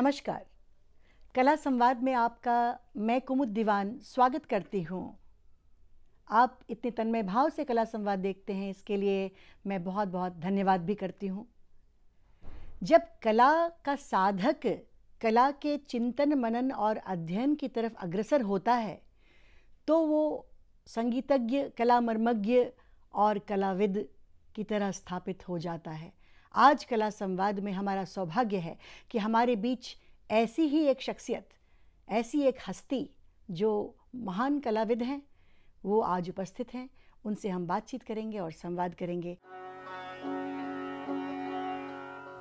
नमस्कार कला संवाद में आपका मैं कुमुद दीवान स्वागत करती हूँ आप इतने तन्मय भाव से कला संवाद देखते हैं इसके लिए मैं बहुत बहुत धन्यवाद भी करती हूँ जब कला का साधक कला के चिंतन मनन और अध्ययन की तरफ अग्रसर होता है तो वो संगीतज्ञ कला मर्मज्ञ और कलाविद की तरह स्थापित हो जाता है आज कला संवाद में हमारा सौभाग्य है कि हमारे बीच ऐसी ही एक शख्सियत ऐसी एक हस्ती जो महान कलाविद हैं वो आज उपस्थित हैं उनसे हम बातचीत करेंगे और संवाद करेंगे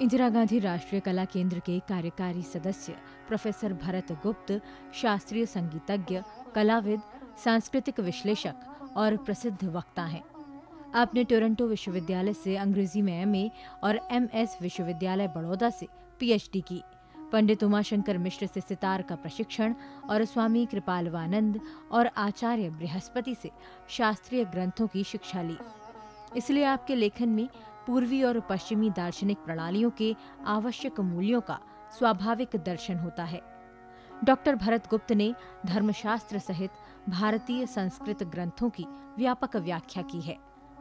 इंदिरा गांधी राष्ट्रीय कला केंद्र के कार्यकारी सदस्य प्रोफेसर भरत गुप्त शास्त्रीय संगीतज्ञ कलाविद सांस्कृतिक विश्लेषक और प्रसिद्ध वक्ता हैं आपने टोरंटो विश्वविद्यालय से अंग्रेजी में एमए और एमएस विश्वविद्यालय बड़ौदा से पीएचडी की पंडित उमाशंकर मिश्र से सितार का प्रशिक्षण और स्वामी कृपालवानंद और आचार्य बृहस्पति से शास्त्रीय ग्रंथों की शिक्षा ली इसलिए आपके लेखन में पूर्वी और पश्चिमी दार्शनिक प्रणालियों के आवश्यक मूल्यों का स्वाभाविक दर्शन होता है डॉक्टर भरत गुप्त ने धर्मशास्त्र सहित भारतीय संस्कृत ग्रंथों की व्यापक व्याख्या की है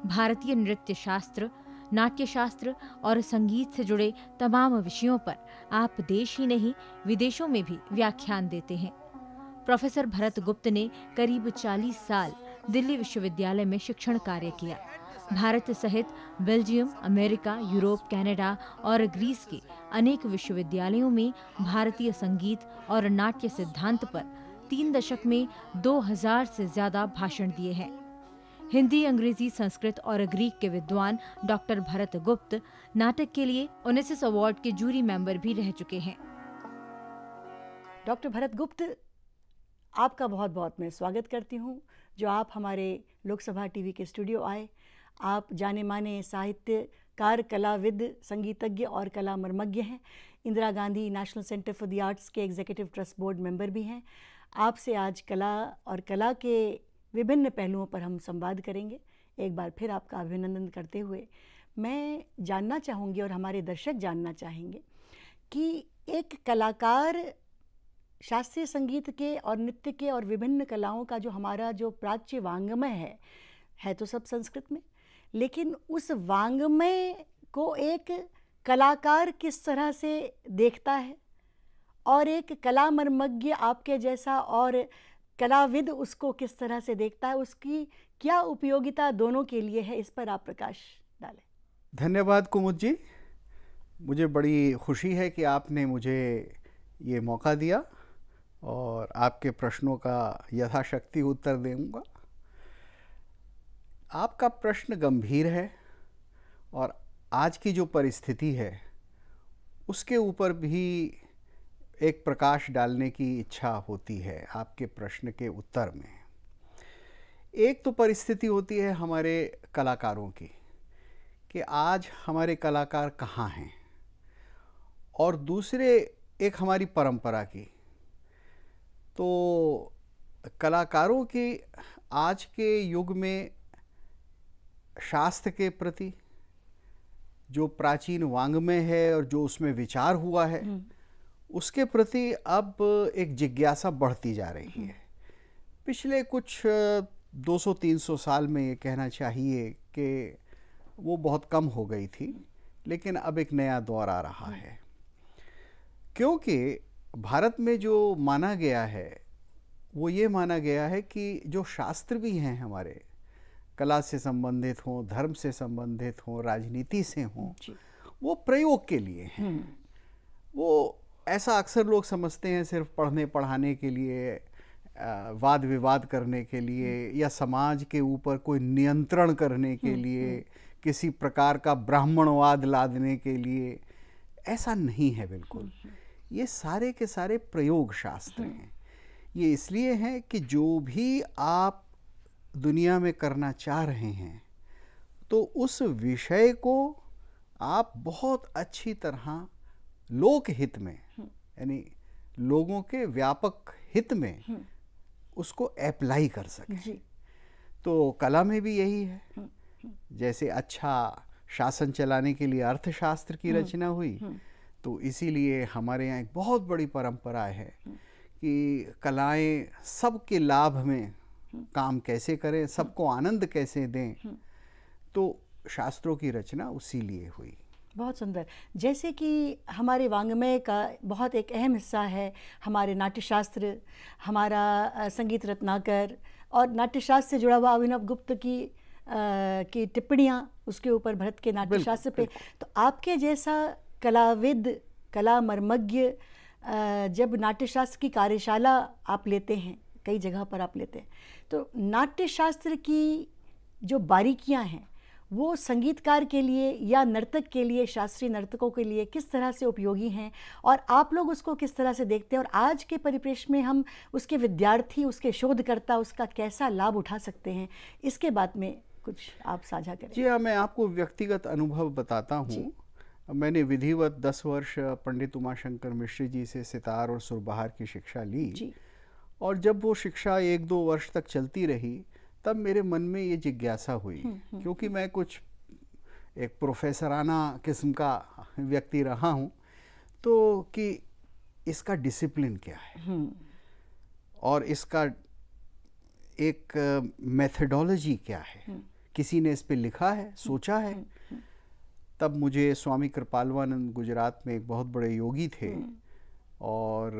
भारतीय नृत्य शास्त्र नाट्य शास्त्र और संगीत से जुड़े तमाम विषयों पर आप देश ही नहीं विदेशों में भी व्याख्यान देते हैं प्रोफेसर भरत गुप्त ने करीब 40 साल दिल्ली विश्वविद्यालय में शिक्षण कार्य किया भारत सहित बेल्जियम अमेरिका यूरोप कनाडा और ग्रीस के अनेक विश्वविद्यालयों में भारतीय संगीत और नाट्य सिद्धांत पर तीन दशक में 2000 से ज्यादा भाषण दिए हैं हिंदी अंग्रेजी संस्कृत और ग्रीक के विद्वान डॉक्टर भरत गुप्त नाटक के लिए ओनेसिस अवार्ड के जूरी मेंबर भी रह चुके हैं डॉक्टर भरत गुप्त आपका बहुत बहुत मैं स्वागत करती हूँ जो आप हमारे लोकसभा टीवी के स्टूडियो आए आप जाने माने साहित्यकार कलाविद संगीतज्ञ और कला मर्मज्ञ हैं Indira Gandhi national centre for the arts के एग्जीक्यूटिव ट्रस्ट बोर्ड मेंबर भी हैं आपसे आज कला और कला के विभिन्न पहलुओं पर हम संवाद करेंगे एक बार फिर आपका अभिनंदन करते हुए मैं जानना चाहूँगी और हमारे दर्शक जानना चाहेंगे कि एक कलाकार शास्त्रीय संगीत के और नृत्य के और विभिन्न कलाओं का जो हमारा जो प्राच्य वांग्मय है है तो सब संस्कृत में लेकिन उस वांग्मय को एक कलाकार किस तरह से देखता है और एक कला मर्मज्ञ आपके जैसा और कलाविद उसको किस तरह से देखता है उसकी क्या उपयोगिता दोनों के लिए है इस पर आप प्रकाश डालें धन्यवाद कुमुद जी मुझे बड़ी खुशी है कि आपने मुझे ये मौका दिया और आपके प्रश्नों का यथाशक्ति उत्तर दूंगा आपका प्रश्न गंभीर है और आज की जो परिस्थिति है उसके ऊपर भी एक प्रकाश डालने की इच्छा होती है आपके प्रश्न के उत्तर में एक तो परिस्थिति होती है हमारे कलाकारों की कि आज हमारे कलाकार कहाँ हैं और दूसरे एक हमारी परंपरा की तो कलाकारों की आज के युग में शास्त्र के प्रति जो प्राचीन में है और जो उसमें विचार हुआ है हम्म। उसके प्रति अब एक जिज्ञासा बढ़ती जा रही है पिछले कुछ 200-300 साल में ये कहना चाहिए कि वो बहुत कम हो गई थी लेकिन अब एक नया दौर आ रहा है क्योंकि भारत में जो माना गया है वो ये माना गया है कि जो शास्त्र भी हैं हमारे कला से संबंधित हों धर्म से संबंधित हों राजनीति से हों वो प्रयोग के लिए हैं हम्म। वो ऐसा अक्सर लोग समझते हैं सिर्फ पढ़ने पढ़ाने के लिए वाद विवाद करने के लिए या समाज के ऊपर कोई नियंत्रण करने के हम्म, लिए हम्म। किसी प्रकार का ब्राह्मणवाद लादने के लिए ऐसा नहीं है बिल्कुल हम्म, ये सारे के सारे प्रयोग शास्त्र हैं ये इसलिए हैं कि जो भी आप दुनिया में करना चाह रहे हैं तो उस विषय को आप बहुत अच्छी तरह लोकहित में यानी लोगों के व्यापक हित में हम्म। उसको अप्लाई कर सके तो कला में भी यही है हम्म, हम्म। जैसे अच्छा शासन चलाने के लिए अर्थशास्त्र की रचना हुई तो इसीलिए हमारे यहाँ एक बहुत बड़ी परंपरा है कि कलाएं सबके लाभ में काम कैसे करें सबको आनंद कैसे दें तो शास्त्रों की रचना उसी लिए हुई बहुत सुंदर जैसे कि हमारे वांग्मय का बहुत एक अहम हिस्सा है हमारे नाट्यशास्त्र हमारा संगीत रत्नाकर और नाट्यशास्त्र से जुड़ा हुआ अभिनव गुप्त की आ, की टिप्पणियाँ उसके ऊपर भरत के नाट्यशास्त्र पे तो आपके जैसा कलाविद कला मर्मज्ञ जब नाट्यशास्त्र की कार्यशाला आप लेते हैं कई जगह पर आप लेते हैं तो नाट्यशास्त्र की जो बारीकियां हैं वो संगीतकार के लिए या नर्तक के लिए शास्त्रीय नर्तकों के लिए किस तरह से उपयोगी हैं और आप लोग उसको किस तरह से देखते हैं और आज के परिप्रेक्ष्य में हम उसके विद्यार्थी उसके शोधकर्ता उसका कैसा लाभ उठा सकते हैं इसके बाद में कुछ आप साझा करें जी हाँ मैं आपको व्यक्तिगत अनुभव बताता हूँ मैंने विधिवत दस वर्ष पंडित उमाशंकर मिश्र जी से सितार और सुरबहार की शिक्षा ली और जब वो शिक्षा एक दो वर्ष तक चलती रही तब मेरे मन में ये जिज्ञासा हुई हम्म, हम्म, क्योंकि हम्म। मैं कुछ एक प्रोफेसराना किस्म का व्यक्ति रहा हूँ तो कि इसका डिसिप्लिन क्या है और इसका एक मेथडोलॉजी क्या है किसी ने इस पर लिखा है सोचा है तब मुझे स्वामी कृपालवानंद गुजरात में एक बहुत बड़े योगी थे और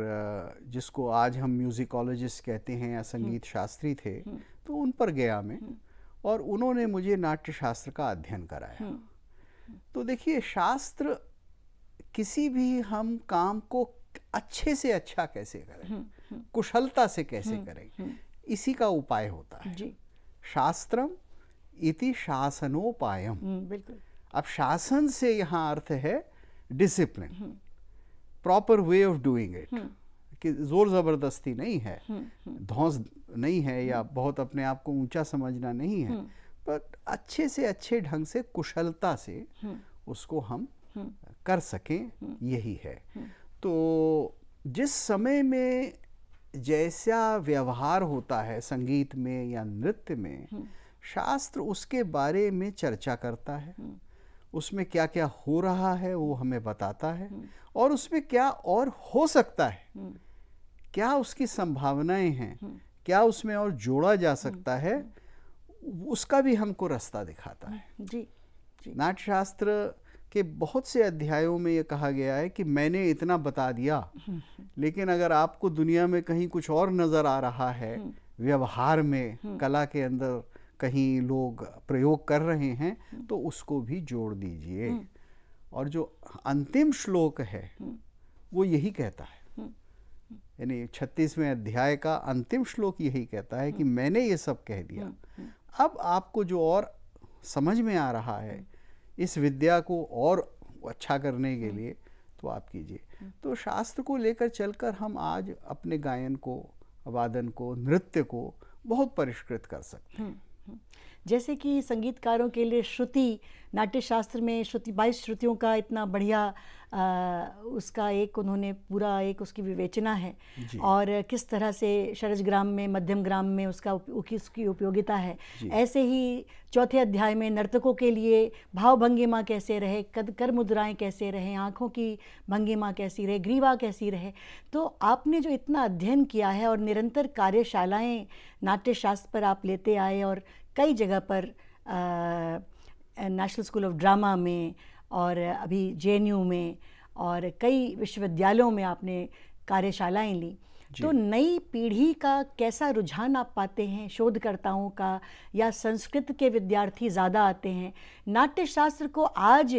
जिसको आज हम म्यूज़िकोलॉजिस्ट कहते हैं या संगीत शास्त्री थे तो उन पर गया मैं हम्म। और उन्होंने मुझे नाट्य शास्त्र का अध्ययन कराया हम्म। तो देखिए शास्त्र किसी भी हम काम को अच्छे से अच्छा कैसे करें हम्म, कुशलता से कैसे करें इसी का उपाय होता है शास्त्रम इति शासनोपायम बिल्कुल अब शासन से यहाँ अर्थ है discipline proper way of doing it कि ज़ोर ज़बरदस्ती नहीं है हम्म, हम्म। धौस नहीं है या हम्म। बहुत अपने आप को ऊंचा समझना नहीं है बट अच्छे से अच्छे ढंग से कुशलता से उसको हम कर सकें यही है तो जिस समय में जैसा व्यवहार होता है संगीत में या नृत्य में शास्त्र उसके बारे में चर्चा करता है उसमें क्या क्या हो रहा है वो हमें बताता है और उसमें क्या और हो सकता है क्या उसकी संभावनाएं हैं हम्म। क्या उसमें और जोड़ा जा सकता है उसका भी हमको रास्ता दिखाता है हम्म, जी, जी। नाट्यशास्त्र के बहुत से अध्यायों में ये कहा गया है कि मैंने इतना बता दिया हम्म, लेकिन अगर आपको दुनिया में कहीं कुछ और नज़र आ रहा है व्यवहार में कला के अंदर कहीं लोग प्रयोग कर रहे हैं तो उसको भी जोड़ दीजिए और जो अंतिम श्लोक है वो यही कहता है यानी छत्तीसवें अध्याय का अंतिम श्लोक यही कहता है कि हम्म। मैंने ये सब कह दिया हम्म, हम्म। अब आपको जो और समझ में आ रहा है इस विद्या को और अच्छा करने के लिए तो आप कीजिए तो शास्त्र को लेकर चलकर हम आज अपने गायन को वादन को नृत्य को बहुत परिष्कृत कर सकते हैं जैसे कि संगीतकारों के लिए श्रुति नाट्यशास्त्र में श्रुति बाईस श्रुतियों का इतना बढ़िया आ, उसका एक उन्होंने पूरा एक उसकी विवेचना है और किस तरह से शरज ग्राम में मध्यम ग्राम में उसका उसकी उपयोगिता है ऐसे ही चौथे अध्याय में नर्तकों के लिए भाव भंगिमा कैसे रहे कद कर मुद्राएं कैसे रहे आँखों की भंगिमा कैसी रहे ग्रीवा कैसी रहे तो आपने जो इतना अध्ययन किया है और निरंतर कार्यशालाएँ नाट्यशास्त्र पर आप लेते आए और कई जगह पर नेशनल स्कूल ऑफ ड्रामा में और अभी जे में और कई विश्वविद्यालयों में आपने कार्यशालाएं ली तो नई पीढ़ी का कैसा रुझान आप पाते हैं शोधकर्ताओं का या संस्कृत के विद्यार्थी ज़्यादा आते हैं नाट्यशास्त्र को आज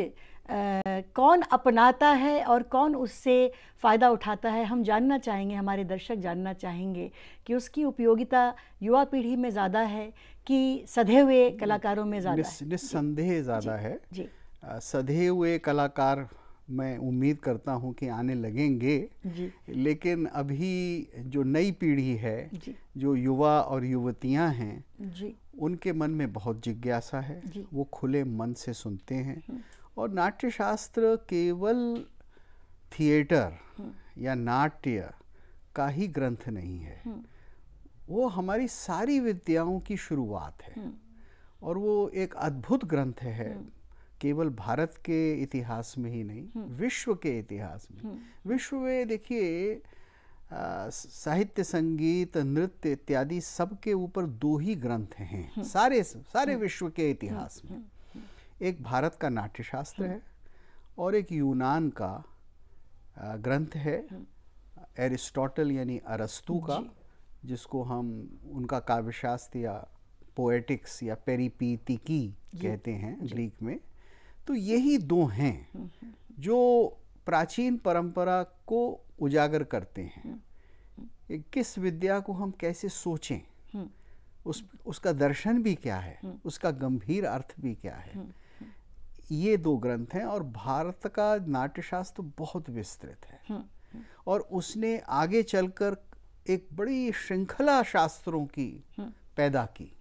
कौन अपनाता है और कौन उससे फ़ायदा उठाता है हम जानना चाहेंगे हमारे दर्शक जानना चाहेंगे कि उसकी उपयोगिता युवा पीढ़ी में ज़्यादा है कि सधे हुए कलाकारों में ज़्यादा है निस्संदेह ज़्यादा है जी सधे हुए कलाकार मैं उम्मीद करता हूं कि आने लगेंगे जी। लेकिन अभी जो नई पीढ़ी है जो युवा और युवतियां हैं उनके मन में बहुत जिज्ञासा है वो खुले मन से सुनते हैं हम्म। और नाट्य शास्त्र केवल थिएटर हम्म। या नाट्य का ही ग्रंथ नहीं है हम्म। वो हमारी सारी विद्याओं की शुरुआत है हम्म। और वो एक अद्भुत ग्रंथ है केवल भारत के इतिहास में ही नहीं विश्व के इतिहास में विश्व में देखिए साहित्य संगीत नृत्य इत्यादि सबके ऊपर दो ही ग्रंथ हैं सारे सारे विश्व के इतिहास में एक भारत का नाट्यशास्त्र हम्म। है और एक यूनान का ग्रंथ है हम्म। एरिस्टोटल यानी अरस्तु का जिसको हम उनका काव्यशास्त्र या पोएटिक्स या पेरीपीतिकी कहते हैं ग्रीक में तो यही दो हैं हम्म, जो प्राचीन परंपरा को उजागर करते हैं किस विद्या को हम कैसे सोचें उस उसका दर्शन भी क्या है उसका गंभीर अर्थ भी क्या है ये दो ग्रंथ हैं और भारत का नाट्यशास्त्र बहुत विस्तृत है हम्म, हम्म। और उसने आगे चलकर एक बड़ी श्रृंखला शास्त्रों की हम्म। पैदा की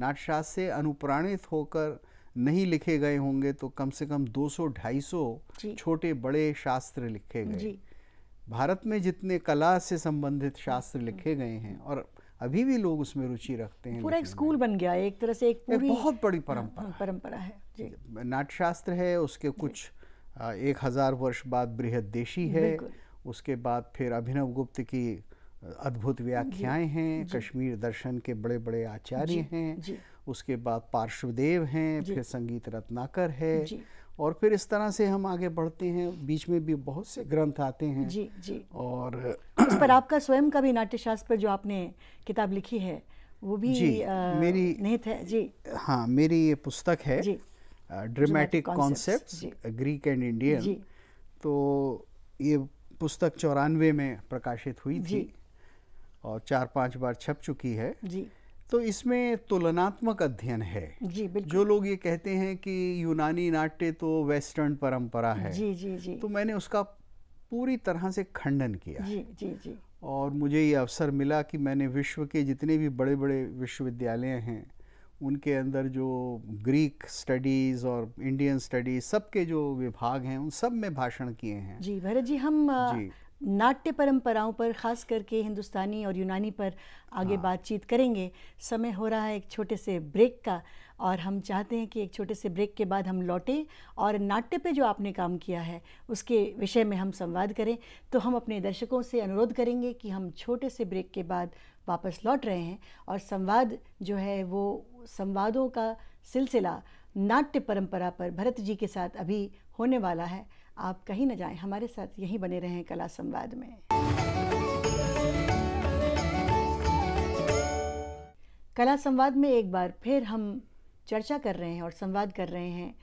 नाट्यशास्त्र से अनुप्राणित होकर नहीं लिखे गए होंगे तो कम से कम 200-250 छोटे बड़े शास्त्र लिखे गए भारत में जितने कला से संबंधित शास्त्र लिखे गए हैं और अभी भी लोग उसमें रुचि रखते हैं पूरा एक स्कूल बन गया है एक तरह से एक पूरी एक बहुत बड़ी हाँ, परंपरा हाँ, परंपरा है नाटशास्त्र है उसके कुछ एक हज़ार वर्ष बाद देशी है उसके बाद फिर अभिनव गुप्त की अद्भुत व्याख्याएं हैं कश्मीर दर्शन के बड़े बड़े आचार्य हैं उसके बाद पार्श्वदेव हैं फिर संगीत रत्नाकर है और फिर इस तरह से हम आगे बढ़ते हैं बीच में भी बहुत से ग्रंथ आते हैं जी जी और इस पर आपका स्वयं का भी नाट्यशास्त्र पर जो आपने किताब लिखी है वो भी जी, आ, मेरी नहीं थे जी हाँ मेरी ये पुस्तक है जी dramatic concepts Greek and Indian तो ये पुस्तक चौरानवे में प्रकाशित हुई थी और चार पांच बार छप चुकी है जी तो इसमें तुलनात्मक अध्ययन है जी जो लोग ये कहते हैं कि यूनानी नाट्य तो वेस्टर्न परंपरा है जी जी जी तो मैंने उसका पूरी तरह से खंडन किया जी जी जी और मुझे ये अवसर मिला कि मैंने विश्व के जितने भी बड़े बड़े विश्वविद्यालय हैं उनके अंदर जो ग्रीक स्टडीज़ और इंडियन स्टडीज़ सबके जो विभाग हैं उन सब में भाषण किए हैं जी भरत जी हम जी नाट्य परंपराओं पर ख़ास करके हिंदुस्तानी और यूनानी पर आगे हाँ। बातचीत करेंगे समय हो रहा है एक छोटे से ब्रेक का और हम चाहते हैं कि एक छोटे से ब्रेक के बाद हम लौटें और नाट्य पे जो आपने काम किया है उसके विषय में हम संवाद करें तो हम अपने दर्शकों से अनुरोध करेंगे कि हम छोटे से ब्रेक के बाद वापस लौट रहे हैं और संवाद जो है वो संवादों का सिलसिला नाट्य परंपरा पर भरत जी के साथ अभी होने वाला है आप कहीं ना जाएं हमारे साथ यहीं बने रहें कला संवाद में कला संवाद में एक बार फिर हम चर्चा कर रहे हैं और संवाद कर रहे हैं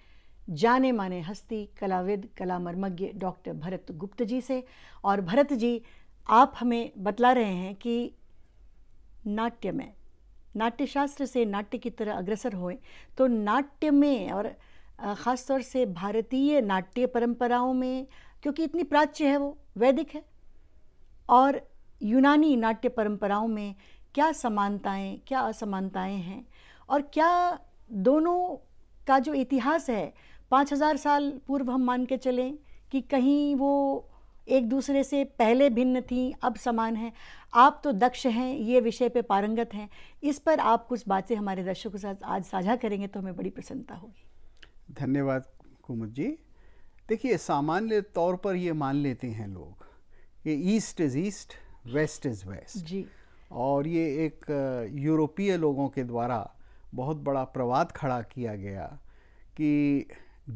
जाने माने हस्ती कलाविद कला मर्मज्ञ डॉक्टर भरत गुप्त जी से और भरत जी आप हमें बतला रहे हैं कि नाट्य में नाट्यशास्त्र से नाट्य की तरह अग्रसर होए तो नाट्य में और ख़ास तौर से भारतीय नाट्य परंपराओं में क्योंकि इतनी प्राच्य है वो वैदिक है और यूनानी नाट्य परंपराओं में क्या समानताएं क्या असमानताएं हैं और क्या दोनों का जो इतिहास है पाँच हज़ार साल पूर्व हम मान के चलें कि कहीं वो एक दूसरे से पहले भिन्न थी अब समान हैं आप तो दक्ष हैं ये विषय पे पारंगत हैं इस पर आप कुछ बातें हमारे दर्शकों के साथ आज साझा करेंगे तो हमें बड़ी प्रसन्नता होगी धन्यवाद कुमुद जी देखिए सामान्य तौर पर ये मान लेते हैं लोग ये east is east west is west जी और ये एक यूरोपीय लोगों के द्वारा बहुत बड़ा प्रवाद खड़ा किया गया कि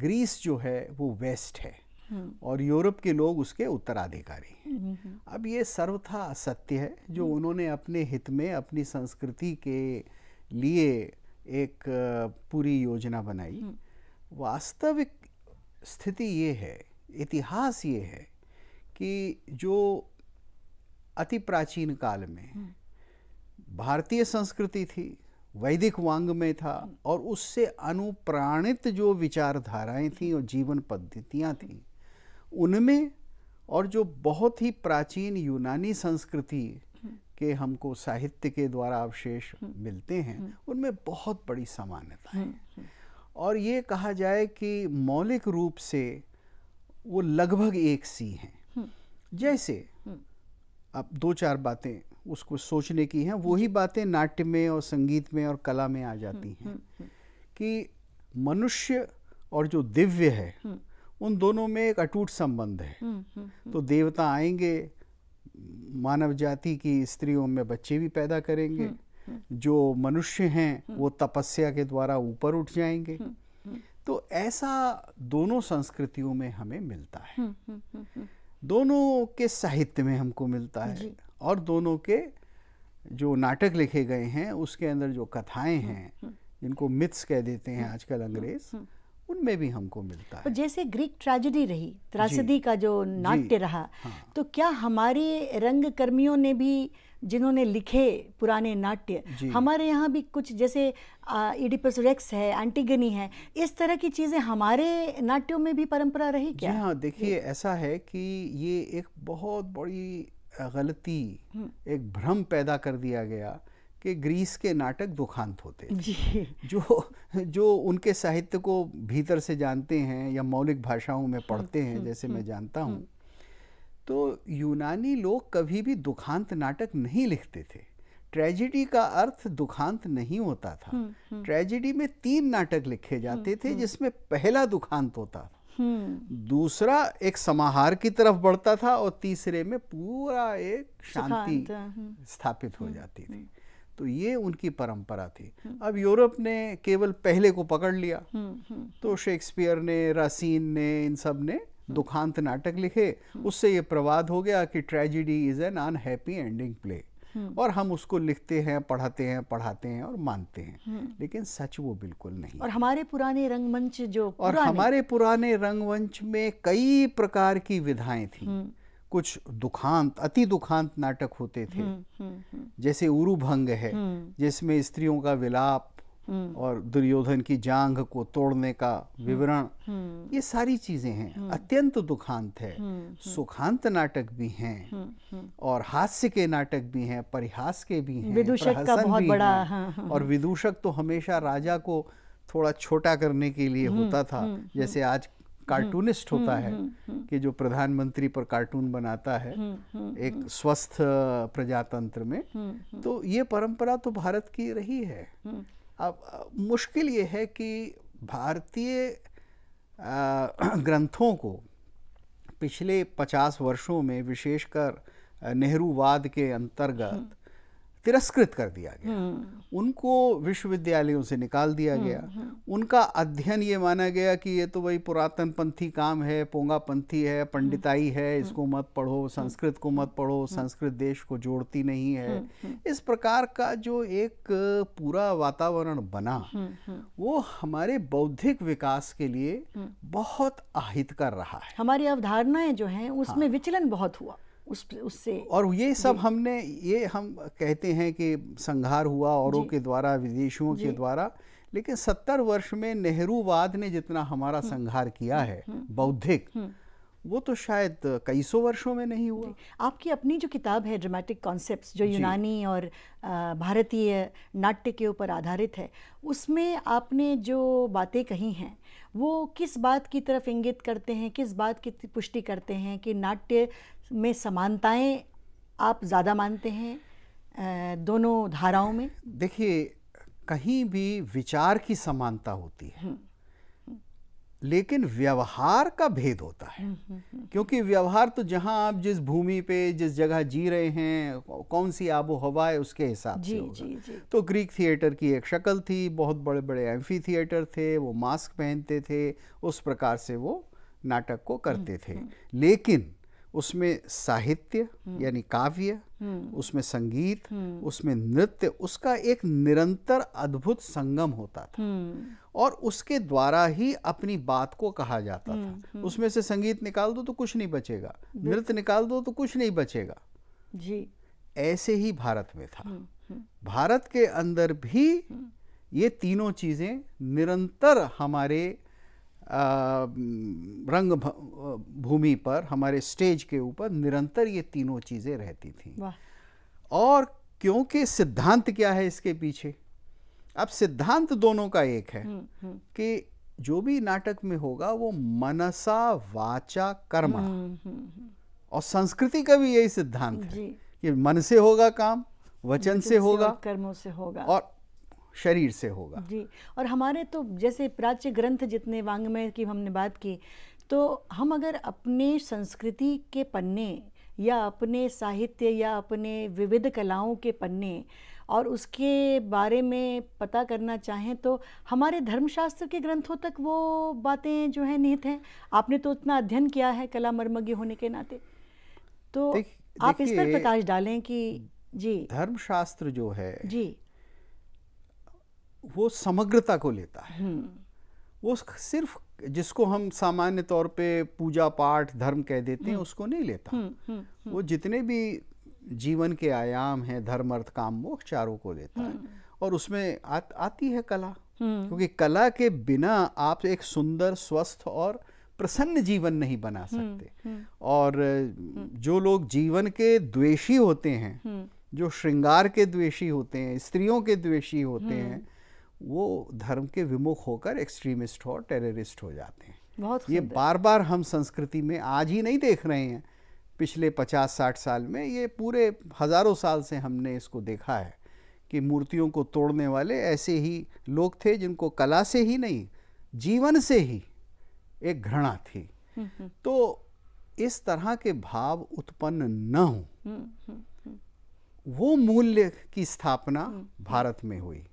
ग्रीस जो है वो वेस्ट है हम्म। और यूरोप के लोग उसके उत्तराधिकारी हैं अब ये सर्वथा असत्य है जो हम्म। उन्होंने अपने हित में अपनी संस्कृति के लिए एक पूरी योजना बनाई हम्म। वास्तविक स्थिति ये है इतिहास ये है कि जो अति प्राचीन काल में भारतीय संस्कृति थी वैदिक वांग में था और उससे अनुप्राणित जो विचारधाराएं थीं और जीवन पद्धतियां थीं उनमें और जो बहुत ही प्राचीन यूनानी संस्कृति के हमको साहित्य के द्वारा अवशेष हम्म। मिलते हैं हम्म। उनमें बहुत बड़ी समानता है हम्म, और ये कहा जाए कि मौलिक रूप से वो लगभग एक सी हैं जैसे अब दो चार बातें उसको सोचने की हैं वही बातें नाट्य में और संगीत में और कला में आ जाती हैं कि मनुष्य और जो दिव्य है उन दोनों में एक अटूट संबंध है हम्म, हम्म, हम्म। तो देवता आएंगे मानव जाति की स्त्रियों में बच्चे भी पैदा करेंगे जो मनुष्य हैं वो तपस्या के द्वारा ऊपर उठ जाएंगे तो ऐसा दोनों संस्कृतियों में हमें मिलता है दोनों के साहित्य में हमको मिलता है और दोनों के जो नाटक लिखे गए हैं उसके अंदर जो कथाएं हैं जिनको मिथ्स कह देते हैं आजकल अंग्रेज उनमें भी हमको मिलता है जैसे ग्रीक ट्रेजिडी रही त्रासदी का जो नाट्य रहा हाँ। तो क्या हमारे रंग कर्मियों ने भी जिन्होंने लिखे पुराने नाट्य हमारे यहाँ भी कुछ जैसे इडिपस रेक्स है एंटीगनी है इस तरह की चीज़ें हमारे नाट्यों में भी परंपरा रही क्या हाँ देखिए ऐसा है कि ये एक बहुत बड़ी गलती हम्म। एक भ्रम पैदा कर दिया गया कि ग्रीस के नाटक दुखांत होते जो जो उनके साहित्य को भीतर से जानते हैं या मौलिक भाषाओं में पढ़ते हैं हम्म, जैसे हम्म, मैं जानता हम्म। हूँ तो यूनानी लोग कभी भी दुखांत नाटक नहीं लिखते थे ट्रेजिडी का अर्थ दुखांत नहीं होता था ट्रेजिडी में तीन नाटक लिखे जाते थे जिसमें पहला दुखांत होता था दूसरा एक समाहार की तरफ बढ़ता था और तीसरे में पूरा एक शांति स्थापित हो जाती थी तो ये उनकी परंपरा थी हम्म। अब यूरोप ने केवल पहले को पकड़ लिया हम्म, हम्म। तो शेक्सपियर ने रासीन ने इन सब ने दुखांत नाटक लिखे उससे ये प्रवाद हो गया कि tragedy is an unhappy ending play और हम उसको लिखते हैं पढ़ाते हैं पढ़ाते हैं और मानते हैं लेकिन सच वो बिल्कुल नहीं और हमारे पुराने रंगमंच जो पुराने। और हमारे पुराने रंगमंच में कई प्रकार की विधाएं थी कुछ दुखांत अति दुखांत नाटक होते थे हम्म, हम्म, हम्म। जैसे उरु भंग है जिसमें स्त्रियों का विलाप और दुर्योधन की जांग को तोड़ने का विवरण ये सारी चीजें हैं अत्यंत दुखांत है सुखांत नाटक भी हैं और हास्य के नाटक भी हैं परिहास के भी हैं विदूषक का बहुत बड़ा हाँ, हाँ, और विदूषक तो हमेशा राजा को थोड़ा छोटा करने के लिए होता था जैसे आज कार्टूनिस्ट हम्म, होता है हम्म, हम्म, कि जो प्रधानमंत्री पर कार्टून बनाता है एक स्वस्थ प्रजातंत्र में तो ये परंपरा तो भारत की रही है अब मुश्किल ये है कि भारतीय ग्रंथों को पिछले पचास वर्षों में विशेषकर नेहरूवाद के अंतर्गत तिरस्कृत कर दिया गया हम्म। उनको विश्वविद्यालयों से निकाल दिया हम्म, गया हम्म। उनका अध्ययन ये माना गया कि ये तो वही पुरातन पंथी काम है पोंगा पंथी है पंडिताई है इसको मत पढ़ो संस्कृत को मत पढ़ो संस्कृत देश को जोड़ती नहीं है इस प्रकार का जो एक पूरा वातावरण बना वो हमारे बौद्धिक विकास के लिए बहुत कर रहा है हमारी अवधारणाएं जो हैं उसमें हाँ। विचलन बहुत हुआ उस उससे और ये सब हमने ये हम कहते हैं कि संघार हुआ औरों के द्वारा विदेशियों के द्वारा लेकिन सत्तर वर्ष में नेहरूवाद ने जितना हमारा हम्म। संघार किया हम्म। है हम्म। बौद्धिक वो तो शायद कई सौ वर्षों में नहीं हुआ आपकी अपनी जो किताब है ड्रामेटिक कॉन्सेप्ट्स जो यूनानी और भारतीय नाट्य के ऊपर आधारित है उसमें आपने जो बातें कही हैं वो किस बात की तरफ इंगित करते हैं किस बात की पुष्टि करते हैं कि नाट्य में समानताएं आप ज़्यादा मानते हैं दोनों धाराओं में देखिए कहीं भी विचार की समानता होती है हम्म, हम्म। लेकिन व्यवहार का भेद होता है हम्म, क्योंकि व्यवहार तो जहां आप जिस भूमि पे जिस जगह जी रहे हैं कौन सी आबो हवा है उसके हिसाब से होगा। जी, जी। तो ग्रीक थिएटर की एक शक्ल थी बहुत बड़े बड़े एम्फी थिएटर थे वो मास्क पहनते थे उस प्रकार से वो नाटक को करते थे लेकिन उसमें साहित्य हम्म। यानी काव्य हम्म। उसमें संगीत हम्म। उसमें नृत्य उसका एक निरंतर अद्भुत संगम होता था और उसके द्वारा ही अपनी बात को कहा जाता था उसमें से संगीत निकाल दो तो कुछ नहीं बचेगा नृत्य निकाल दो तो कुछ नहीं बचेगा जी ऐसे ही भारत में था भारत के अंदर भी ये तीनों चीज़ें निरंतर हमारे रंग भूमि पर हमारे स्टेज के ऊपर निरंतर ये तीनों चीज़ें रहती थी और क्योंकि सिद्धांत क्या है इसके पीछे अब सिद्धांत दोनों का एक है हम्म, हम्म। कि जो भी नाटक में होगा वो मनसा वाचा कर्मा हम्म, और संस्कृति का भी यही सिद्धांत है कि मन से होगा काम वचन से होगा कर्मों से होगा और शरीर से होगा जी और हमारे तो जैसे प्राच्य ग्रंथ जितने वांग्मय की हमने बात की तो हम अगर अपने संस्कृति के पन्ने या अपने साहित्य या अपने विविध कलाओं के पन्ने और उसके बारे में पता करना चाहें तो हमारे धर्मशास्त्र के ग्रंथों तक वो बातें जो है निहित हैं आपने तो उतना अध्ययन किया है कला मर्मज्ञ होने के नाते तो देख, आप इस पर प्रकाश डालें कि जी धर्मशास्त्र जो है जी वो समग्रता को लेता है हम्म। वो सिर्फ जिसको हम सामान्य तौर पे पूजा पाठ धर्म कह देते हैं हम्म। उसको नहीं लेता हम्म, वो जितने भी जीवन के आयाम हैं धर्म अर्थ काम मोक्ष चारों को लेता है और उसमें आ, आती है कला क्योंकि कला के बिना आप एक सुंदर स्वस्थ और प्रसन्न जीवन नहीं बना सकते और जो लोग जीवन के द्वेषी होते हैं जो श्रृंगार के द्वेषी होते हैं स्त्रियों के द्वेषी होते हैं वो धर्म के विमुख होकर एक्सट्रीमिस्ट हो टेररिस्ट हो जाते हैं बहुत ये बार बार हम संस्कृति में आज ही नहीं देख रहे हैं पिछले पचास साठ साल में ये पूरे हज़ारों साल से हमने इसको देखा है कि मूर्तियों को तोड़ने वाले ऐसे ही लोग थे जिनको कला से ही नहीं जीवन से ही एक घृणा थी हम्म, हम्म। तो इस तरह के भाव उत्पन्न न हो हम्म, वो मूल्य की स्थापना भारत में हुई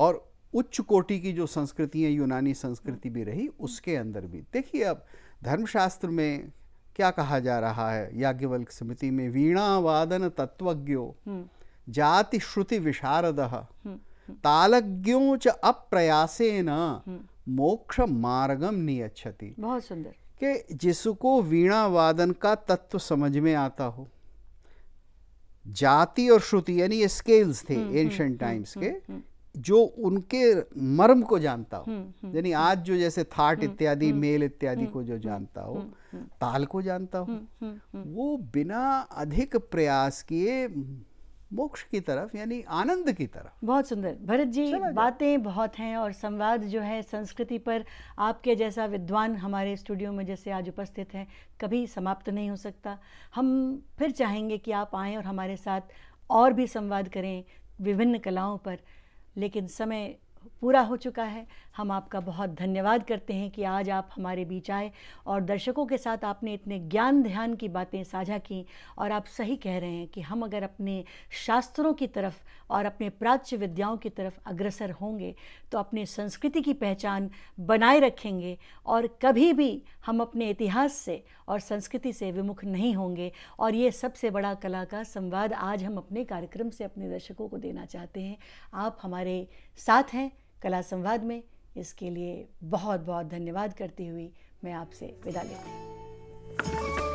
और उच्च कोटि की जो संस्कृति है यूनानी संस्कृति भी रही उसके अंदर भी देखिए अब धर्मशास्त्र में क्या कहा जा रहा है याज्ञवल्क समिति में वीणा वादन तत्वज्ञो हम्म। जाति श्रुति विशारद हम्म, हम्म। तालज्ञों च अप्रयासे न मोक्ष मार्गम नियच्छति बहुत सुंदर के जिसको वीणा वादन का तत्व समझ में आता हो जाति और श्रुति यानी ये स्केल्स थे एंशंट टाइम्स के जो उनके मर्म को जानता हो हम्म, हम्म, यानी हम्म। आज जो जैसे थाट इत्यादि मेल इत्यादि को जो जानता हो ताल को जानता हो वो बिना अधिक प्रयास किए मोक्ष की तरफ यानी आनंद की तरफ बहुत सुंदर भरत जी बातें बहुत हैं और संवाद जो है संस्कृति पर आपके जैसा विद्वान हमारे स्टूडियो में जैसे आज उपस्थित हैं कभी समाप्त नहीं हो सकता हम फिर चाहेंगे कि आप आएँ और हमारे साथ और भी संवाद करें विभिन्न कलाओं पर लेकिन समय पूरा हो चुका है हम आपका बहुत धन्यवाद करते हैं कि आज आप हमारे बीच आए और दर्शकों के साथ आपने इतने ज्ञान ध्यान की बातें साझा की और आप सही कह रहे हैं कि हम अगर अपने शास्त्रों की तरफ और अपने प्राच्य विद्याओं की तरफ अग्रसर होंगे तो अपने संस्कृति की पहचान बनाए रखेंगे और कभी भी हम अपने इतिहास से और संस्कृति से विमुख नहीं होंगे और ये सबसे बड़ा कला का संवाद आज हम अपने कार्यक्रम से अपने दर्शकों को देना चाहते हैं आप हमारे साथ हैं कला संवाद में इसके लिए बहुत बहुत धन्यवाद करती हुई मैं आपसे विदा लेती हूँ